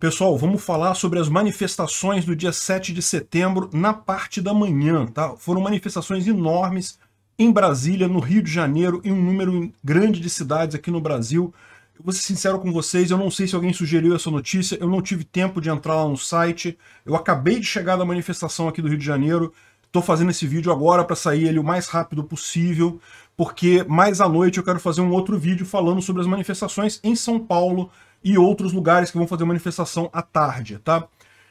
Pessoal, vamos falar sobre as manifestações do dia 7 de setembro na parte da manhã, tá? Foram manifestações enormes em Brasília, no Rio de Janeiro, e um número grande de cidades aqui no Brasil. Eu vou ser sincero com vocês, eu não sei se alguém sugeriu essa notícia, eu não tive tempo de entrar lá no site, eu acabei de chegar da manifestação aqui do Rio de Janeiro, Estou fazendo esse vídeo agora para sair ele o mais rápido possível, porque mais à noite eu quero fazer um outro vídeo falando sobre as manifestações em São Paulo e outros lugares que vão fazer manifestação à tarde, tá?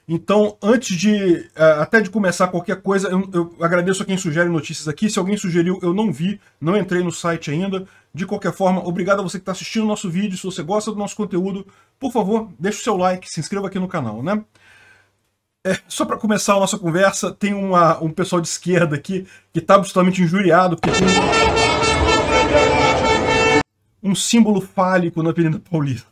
Então, antes de é, até de começar qualquer coisa, eu, eu, agradeço a quem sugere notícias aqui. Se alguém sugeriu, eu não vi, não entrei no site ainda. De qualquer forma, obrigado a você que está assistindo o nosso vídeo. Se você gosta do nosso conteúdo, por favor, deixe o seu like, se inscreva aqui no canal, né? É, só para começar a nossa conversa, tem uma, um pessoal de esquerda aqui que está absolutamente injuriado porque tem um símbolo fálico na Avenida Paulista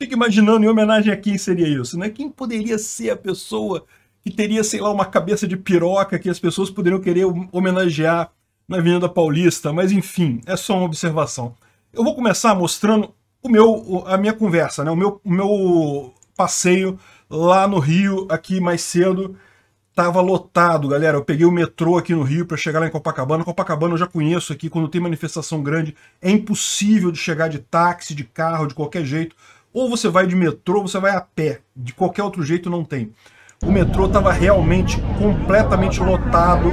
fico imaginando em homenagem a quem seria isso, né? Quem poderia ser a pessoa que teria, sei lá, uma cabeça de piroca que as pessoas poderiam querer hum, homenagear na Avenida Paulista, mas enfim, é só uma observação. Eu vou começar mostrando o meu, a minha conversa, né? o, meu, o meu passeio lá no Rio, aqui mais cedo, estava lotado, galera. Eu peguei o metrô aqui no Rio para chegar lá em Copacabana. Copacabana eu já conheço aqui, quando tem manifestação grande, é impossível de chegar de táxi, de carro, de qualquer jeito. Ou você vai de metrô, você vai a pé. De qualquer outro jeito não tem. O metrô estava realmente completamente lotado.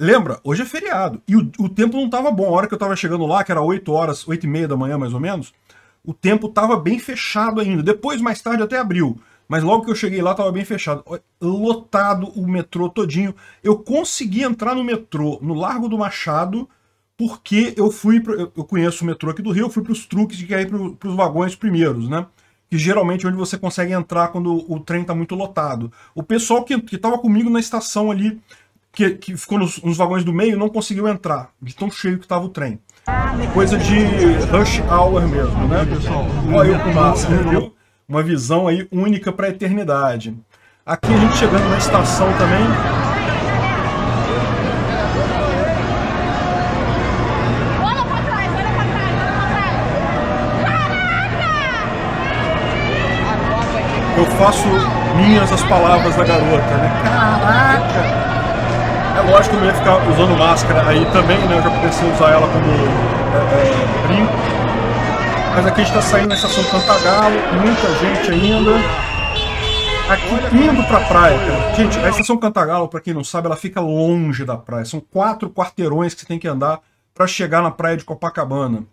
Lembra? Hoje é feriado. E o, o tempo não estava bom. A hora que eu estava chegando lá, que era 8 horas, 8 e meia da manhã mais ou menos, o tempo estava bem fechado ainda. Depois, mais tarde, até abriu. Mas logo que eu cheguei lá, estava bem fechado. Lotado o metrô todinho. Eu consegui entrar no metrô, no Largo do Machado, porque eu fui, pro, eu conheço o metrô aqui do Rio, eu fui para os truques de ir para os vagões primeiros, né? Que geralmente é onde você consegue entrar quando o trem está muito lotado. O pessoal que estava comigo na estação ali, que, que ficou nos, nos, vagões do meio, não conseguiu entrar, de tão cheio que estava o trem. Coisa de rush hour mesmo, né, pessoal? Olha eu com massa, viu? Uma visão aí única para a eternidade. Aqui a gente chegando na estação também, eu faço minhas as palavras da garota, né? Caraca! É lógico que eu ia ficar usando máscara aí também, né? Eu já comecei a usar ela como é, é, brinco. Mas aqui a gente tá saindo na estação Cantagalo, muita gente ainda. Aqui indo pra praia, cara. Gente, a estação Cantagalo, para quem não sabe, ela fica longe da praia. São quatro quarteirões que você tem que andar para chegar na praia de Copacabana.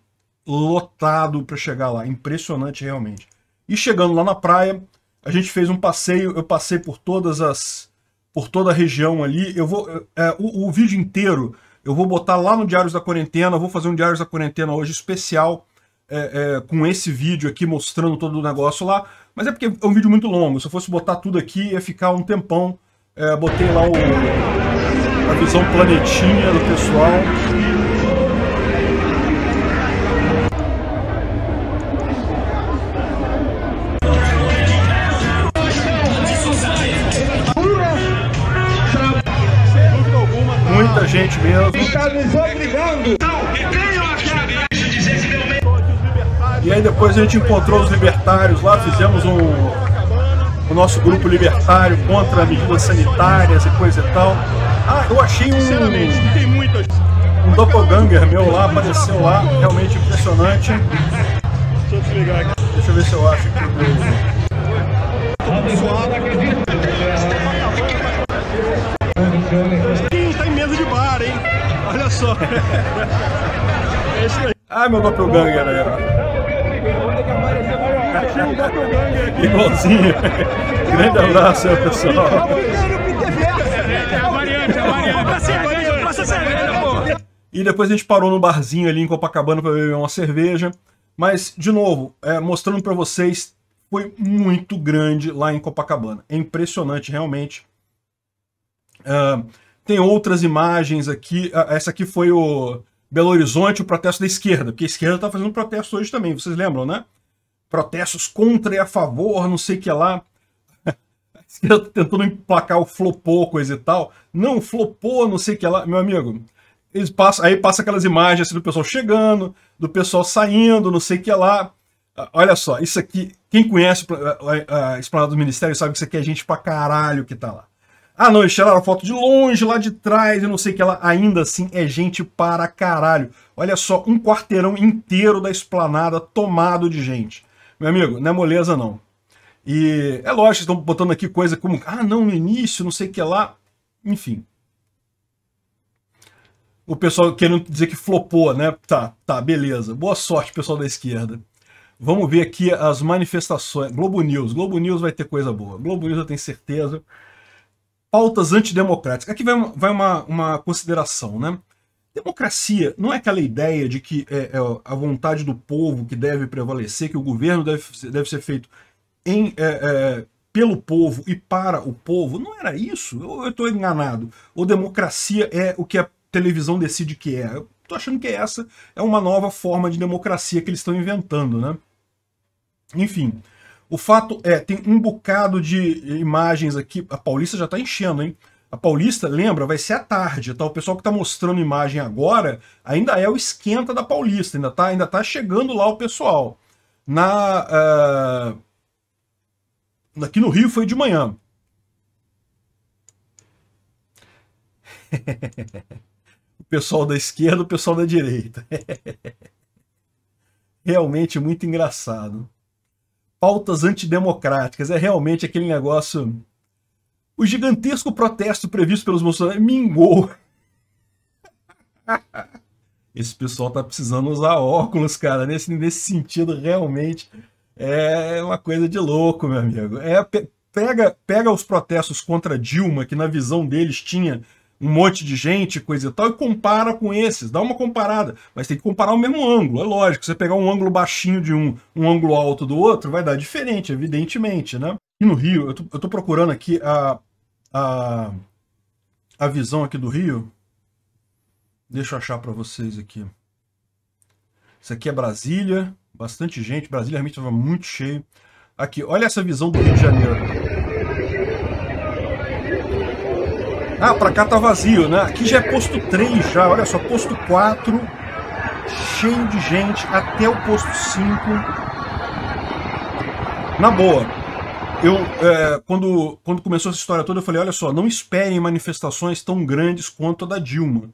Lotado para chegar lá. Impressionante realmente. E chegando lá na praia, a gente fez um passeio, eu passei por todas as por toda a região ali. Eu vou é, o, o, vídeo inteiro eu vou botar lá no Diários da Quarentena. Vou fazer um Diários da Quarentena hoje especial é, é, com esse vídeo aqui mostrando todo o negócio lá. Mas é porque é um vídeo muito longo. Se eu fosse botar tudo aqui ia ficar um tempão. É, botei lá o, a visão planetinha do pessoal. gente mesmo. É e aí depois a gente encontrou os libertários lá, fizemos um, o nosso grupo libertário contra medidas sanitárias e coisa e tal. Ah, eu achei um, um doppelganger meu lá, apareceu lá, realmente impressionante. Deixa eu ver se eu acho aqui o meu só. é isso aí. Ah, meu Doppelganger aí, Igualzinho. Grande abraço, pessoal. É a variante, é a variante. Passa cerveja, pô. E depois a gente parou no barzinho ali em Copacabana para beber uma cerveja. Mas, de novo, é, mostrando para vocês, foi muito grande lá em Copacabana. É impressionante, realmente. Uh, tem outras imagens aqui. Ah, essa aqui foi o Belo Horizonte, o protesto da esquerda, porque a esquerda está fazendo protesto hoje também, vocês lembram, né? Protestos contra e a favor, não sei o que lá. A esquerda tá tentando emplacar o flopô, coisa e tal. Não, flopô, não sei o que lá. Meu amigo, eles passam, aí passa aquelas imagens assim, do pessoal chegando, do pessoal saindo, não sei o que lá. Ah, olha só, isso aqui, quem conhece a, a, a Esplanada do Ministério sabe que isso aqui é gente pra caralho que tá lá. Ah, não, eles tiraram foto de longe, lá de trás, e não sei que ela ainda assim é gente para caralho. Olha só, um quarteirão inteiro da esplanada tomado de gente. Meu amigo, não é moleza não. E é lógico, estão botando aqui coisa como, ah, não, no início, não sei o que lá. Enfim. O pessoal querendo dizer que flopou, né? Tá, tá, beleza. Boa sorte, pessoal da esquerda. Vamos ver aqui as manifestações. Globo News. Globo News vai ter coisa boa. Globo News eu tenho certeza pautas antidemocráticas. Aqui vai uma, vai uma, uma consideração, né? Democracia não é aquela ideia de que é, é, a vontade do povo que deve prevalecer, que o governo deve, deve ser feito em, é, é, pelo povo e para o povo. Não era isso? Ou eu estou enganado? Ou democracia é o que a televisão decide que é? Eu estou achando que é essa é uma nova forma de democracia que eles estão inventando, né? Enfim, o fato é, tem um bocado de imagens aqui. A Paulista já está enchendo, hein? A Paulista, lembra, vai ser à tarde, tá? O pessoal que está mostrando imagem agora ainda é o esquenta da Paulista, ainda tá, ainda tá chegando lá o pessoal. Na. Uh... Aqui no Rio foi de manhã. o pessoal da esquerda, o pessoal da direita. Realmente muito engraçado pautas antidemocráticas. É realmente aquele negócio. O gigantesco protesto previsto pelos bolsonaristas mingou. Esse pessoal tá precisando usar óculos, cara. Nesse, nesse sentido, realmente é uma coisa de louco, meu amigo. É, pega, pega os protestos contra Dilma, que na visão deles tinha um monte de gente, coisa e tal, e compara com esses, dá uma comparada, mas tem que comparar o mesmo ângulo, é lógico, você pegar um ângulo baixinho de um, um ângulo alto do outro, vai dar diferente, evidentemente, né? E no Rio, eu tô, eu tô procurando aqui a, a, a visão aqui do Rio, deixa eu achar para vocês aqui. Isso aqui é Brasília, bastante gente, Brasília realmente estava muito cheio. Aqui, olha essa visão do Rio de Janeiro. Ah, pra cá tá vazio, né? Aqui já é posto 3 já, olha só, posto 4, cheio de gente, até o posto 5. Na boa, eu, é, quando, quando começou essa história toda, eu falei, olha só, não esperem manifestações tão grandes quanto a da Dilma.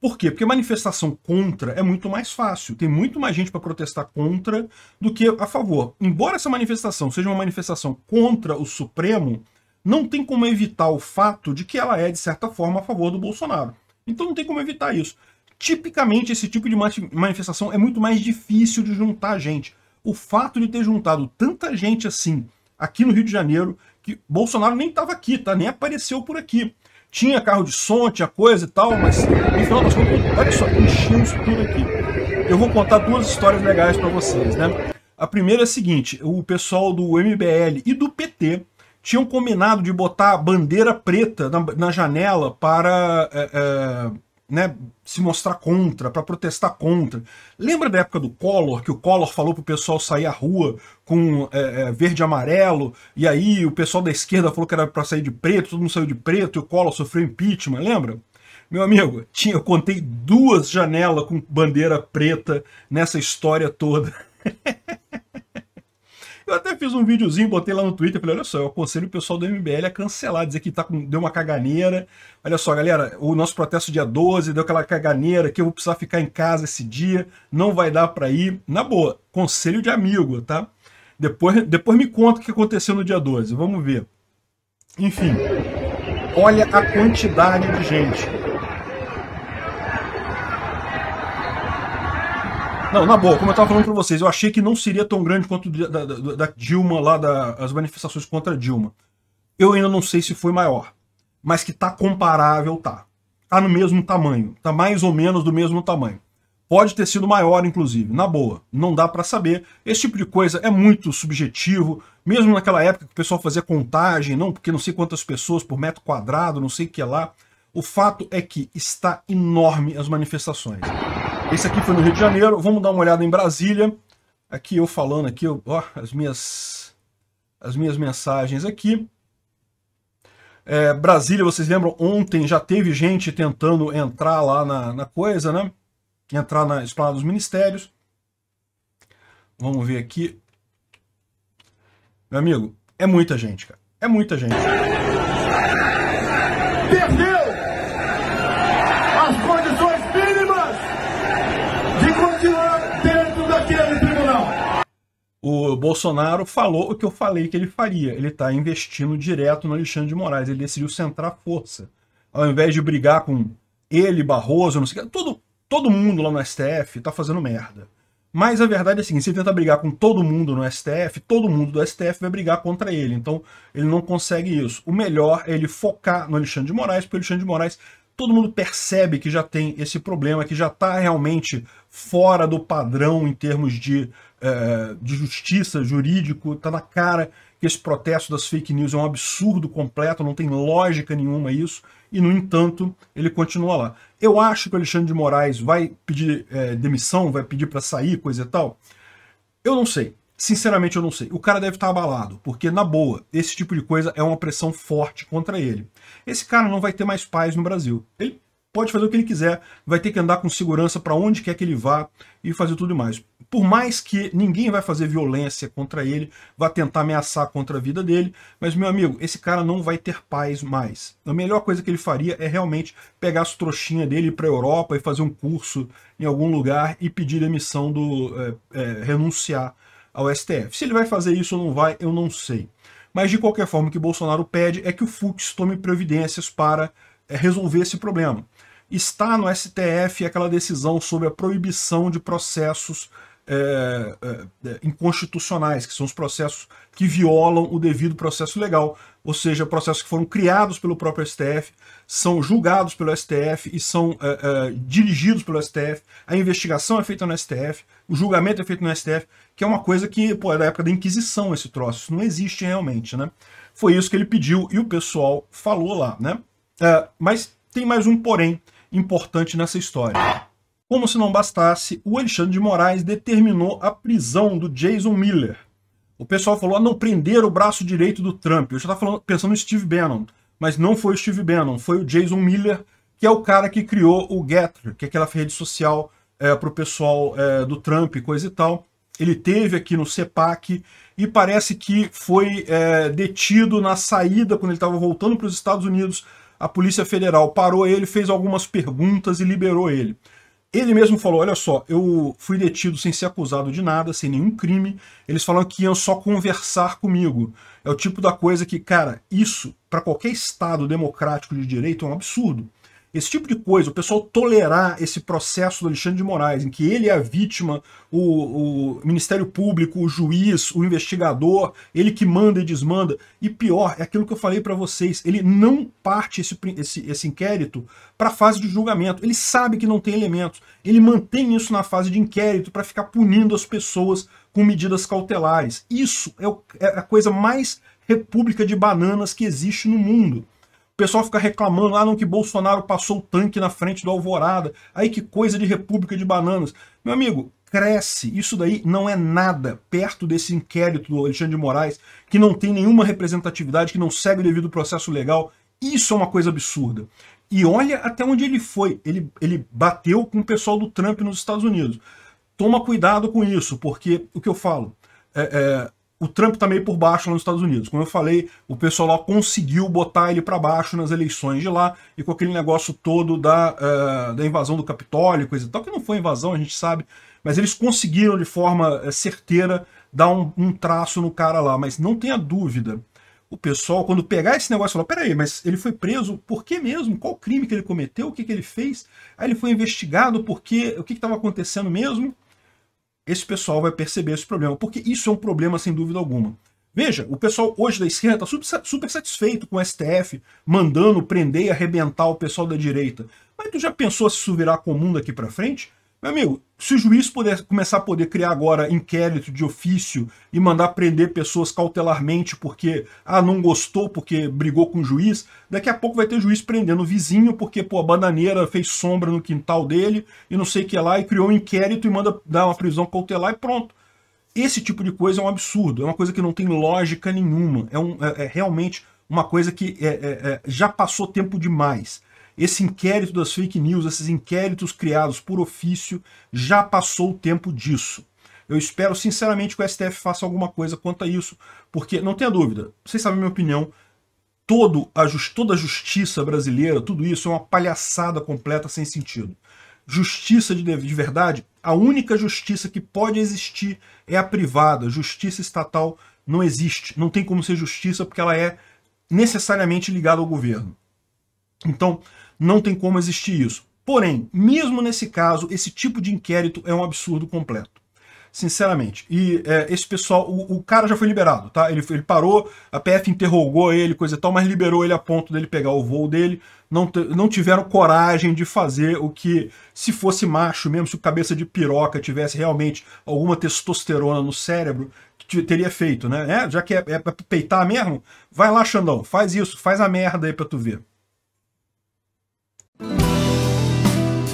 Por quê? Porque manifestação contra é muito mais fácil. Tem muito mais gente para protestar contra do que a favor. Embora essa manifestação seja uma manifestação contra o Supremo, não tem como evitar o fato de que ela é, de certa forma, a favor do Bolsonaro. Então não tem como evitar isso. Tipicamente, esse tipo de manifestação é muito mais difícil de juntar gente. O fato de ter juntado tanta gente assim aqui no Rio de Janeiro, que Bolsonaro nem estava aqui, tá? Nem apareceu por aqui. Tinha carro de som, tinha coisa e tal, mas no final das contas, olha só, encheu isso tudo aqui. Eu vou contar duas histórias legais para vocês, né? A primeira é a seguinte: o pessoal do MBL e do PT tinham combinado de botar bandeira preta na, na janela para é, é, né, se mostrar contra, para protestar contra. Lembra da época do Collor, que o Collor falou para o pessoal sair à rua com é, é, verde e amarelo, e aí o pessoal da esquerda falou que era para sair de preto, todo mundo saiu de preto, e o Collor sofreu impeachment, lembra? Meu amigo, tinha, eu contei duas janelas com bandeira preta nessa história toda. Eu até fiz um videozinho, botei lá no Twitter, falei, olha só, eu aconselho o pessoal do MBL a cancelar, dizer que tá com, deu uma caganeira. Olha só, galera, o nosso protesto dia 12 deu aquela caganeira que eu vou precisar ficar em casa esse dia, não vai dar para ir. Na boa, conselho de amigo, tá? Depois, depois me conta o que aconteceu no dia 12, vamos ver. Enfim, olha a quantidade de gente Não, na boa, como eu tava falando pra vocês, eu achei que não seria tão grande quanto da, da, da Dilma lá, da, as manifestações contra Dilma. Eu ainda não sei se foi maior, mas que tá comparável, tá. Tá no mesmo tamanho, tá mais ou menos do mesmo tamanho. Pode ter sido maior, inclusive, na boa. Não dá para saber. Esse tipo de coisa é muito subjetivo. Mesmo naquela época que o pessoal fazia contagem, não porque não sei quantas pessoas por metro quadrado, não sei o que lá. O fato é que está enorme as manifestações. Esse aqui foi no Rio de Janeiro. Vamos dar uma olhada em Brasília. Aqui eu falando aqui, ó, as minhas as minhas mensagens aqui. É, Brasília, vocês lembram? Ontem já teve gente tentando entrar lá na, na coisa, né? Entrar na esplanada dos ministérios. Vamos ver aqui. Meu amigo, é muita gente, cara. É muita gente. Perdeu! o Bolsonaro falou o que eu falei que ele faria. Ele está investindo direto no Alexandre de Moraes. Ele decidiu centrar força. Ao invés de brigar com ele, Barroso, não sei o que. Todo, todo mundo lá no STF está fazendo merda. Mas a verdade é a seguinte: se ele tenta brigar com todo mundo no STF, todo mundo do STF vai brigar contra ele. Então ele não consegue isso. O melhor é ele focar no Alexandre de Moraes, porque o Alexandre de Moraes todo mundo percebe que já tem esse problema, que já está realmente fora do padrão em termos de é, de justiça jurídico, está na cara que esse protesto das fake news é um absurdo completo, não tem lógica nenhuma isso, e no entanto ele continua lá. Eu acho que o Alexandre de Moraes vai pedir é, demissão, vai pedir para sair, coisa e tal. Eu não sei. Sinceramente, eu não sei. O cara deve estar tá abalado, porque, na boa, esse tipo de coisa é uma pressão forte contra ele. Esse cara não vai ter mais paz no Brasil. Ele pode fazer o que ele quiser, vai ter que andar com segurança para onde quer que ele vá e fazer tudo mais. Por mais que ninguém vai fazer violência contra ele, vai tentar ameaçar contra a vida dele, mas meu amigo, esse cara não vai ter paz mais. A melhor coisa que ele faria é realmente pegar as trouxinhas dele para a Europa e fazer um curso em algum lugar e pedir demissão do... É, é, renunciar ao STF. Se ele vai fazer isso ou não vai, eu não sei. Mas de qualquer forma, o que Bolsonaro pede é que o Fux tome providências para é resolver esse problema. Está no STF aquela decisão sobre a proibição de processos é, é, é, inconstitucionais, que são os processos que violam o devido processo legal, ou seja, processos que foram criados pelo próprio STF, são julgados pelo STF e são é, é dirigidos pelo STF, a investigação é feita no STF, o julgamento é feito no STF, que é uma coisa que pô, é da época da Inquisição esse troço, isso não existe realmente, né? Foi isso que ele pediu e o pessoal falou lá, né? Uh, mas tem mais um porém importante nessa história. Como se não bastasse, o Alexandre de Moraes determinou a prisão do Jason Miller. O pessoal falou, a ah, não, prender o braço direito do Trump. Eu já estava pensando no Steve Bannon, mas não foi o Steve Bannon, foi o Jason Miller, que é o cara que criou o Getter, que é aquela rede social é, para o pessoal é, do Trump, e coisa e tal. Ele teve aqui no CEPAC e parece que foi é, detido na saída, quando ele estava voltando para os Estados Unidos, a Polícia Federal parou ele, fez algumas perguntas e liberou ele. Ele mesmo falou, olha só, eu fui detido sem ser acusado de nada, sem nenhum crime. Eles falaram que iam só conversar comigo. É o tipo da coisa que, cara, isso, para qualquer Estado democrático de direito, é um absurdo. Esse tipo de coisa, o pessoal tolerar esse processo do Alexandre de Moraes, em que ele é a vítima, o, o Ministério Público, o juiz, o investigador, ele que manda e desmanda. E pior, é aquilo que eu falei para vocês, ele não parte esse, esse, esse inquérito para a fase de julgamento. Ele sabe que não tem elementos. Ele mantém isso na fase de inquérito para ficar punindo as pessoas com medidas cautelares. Isso é, o, é a coisa mais república de bananas que existe no mundo pessoal fica reclamando lá, ah, não, que Bolsonaro passou o tanque na frente do Alvorada. Aí que coisa de república de bananas. Meu amigo, cresce. Isso daí não é nada perto desse inquérito do Alexandre de Moraes, que não tem nenhuma representatividade, que não segue o devido processo legal. Isso é uma coisa absurda. E olha até onde ele foi. Ele, ele bateu com o pessoal do Trump nos Estados Unidos. Toma cuidado com isso, porque o que eu falo, é, é o Trump tá meio por baixo lá nos Estados Unidos. Como eu falei, o pessoal lá conseguiu botar ele para baixo nas eleições de lá e com aquele negócio todo da, uh, da invasão do Capitólio, coisa e tal, que não foi invasão, a gente sabe, mas eles conseguiram de forma uh, certeira dar um, um, traço no cara lá. Mas não tenha dúvida, o pessoal, quando pegar esse negócio lá, peraí, mas ele foi preso, por que mesmo? Qual crime que ele cometeu? O que, que ele fez? Aí ele foi investigado, porque o que estava acontecendo mesmo? esse pessoal vai perceber esse problema, porque isso é um problema sem dúvida alguma. Veja, o pessoal hoje da esquerda está super satisfeito com o STF mandando prender e arrebentar o pessoal da direita. Mas tu já pensou se isso virar comum daqui para frente? Meu amigo, se o juiz puder começar a poder criar agora inquérito de ofício e mandar prender pessoas cautelarmente porque ah, não gostou, porque brigou com o juiz, daqui a pouco vai ter juiz prendendo o vizinho porque pô, a bananeira fez sombra no quintal dele e não sei o que lá, e criou um inquérito e manda dar uma prisão cautelar e pronto. Esse tipo de coisa é um absurdo, é uma coisa que não tem lógica nenhuma, é, um, é, é realmente uma coisa que é, é, é já passou tempo demais. Esse inquérito das fake news, esses inquéritos criados por ofício, já passou o tempo disso. Eu espero sinceramente que o STF faça alguma coisa quanto a isso, porque, não tenha dúvida, vocês sabem a minha opinião, todo a, toda a justiça brasileira, tudo isso é uma palhaçada completa sem sentido. Justiça de, de verdade, a única justiça que pode existir é a privada. Justiça estatal não existe, não tem como ser justiça porque ela é necessariamente ligada ao governo. Então, não tem como existir isso. Porém, mesmo nesse caso, esse tipo de inquérito é um absurdo completo. Sinceramente. E é, esse pessoal, o, o, cara já foi liberado, tá? Ele, ele parou, a PF interrogou ele, coisa e tal, mas liberou ele a ponto dele pegar o voo dele. Não, não tiveram coragem de fazer o que, se fosse macho mesmo, se o cabeça de piroca tivesse realmente alguma testosterona no cérebro, teria feito, né? É, já que é, é pra peitar mesmo, vai lá, Xandão, faz isso, faz a merda aí pra tu ver.